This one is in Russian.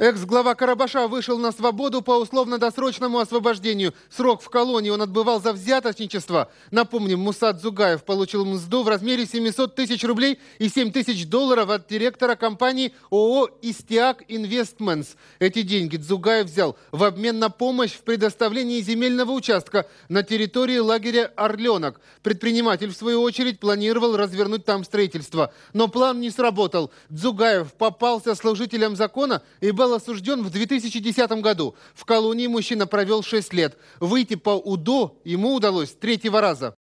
Экс-глава Карабаша вышел на свободу по условно-досрочному освобождению. Срок в колонии он отбывал за взяточничество. Напомним, Мусад Зугаев получил мзду в размере 700 тысяч рублей и 7 тысяч долларов от директора компании ООО «Истиак Инвестментс». Эти деньги Дзугаев взял в обмен на помощь в предоставлении земельного участка на территории лагеря «Орленок». Предприниматель, в свою очередь, планировал развернуть там строительство. Но план не сработал. Дзугаев попался служителям закона и был стал осужден в 2010 году. В колонии мужчина провел 6 лет. Выйти по УДО ему удалось третьего раза.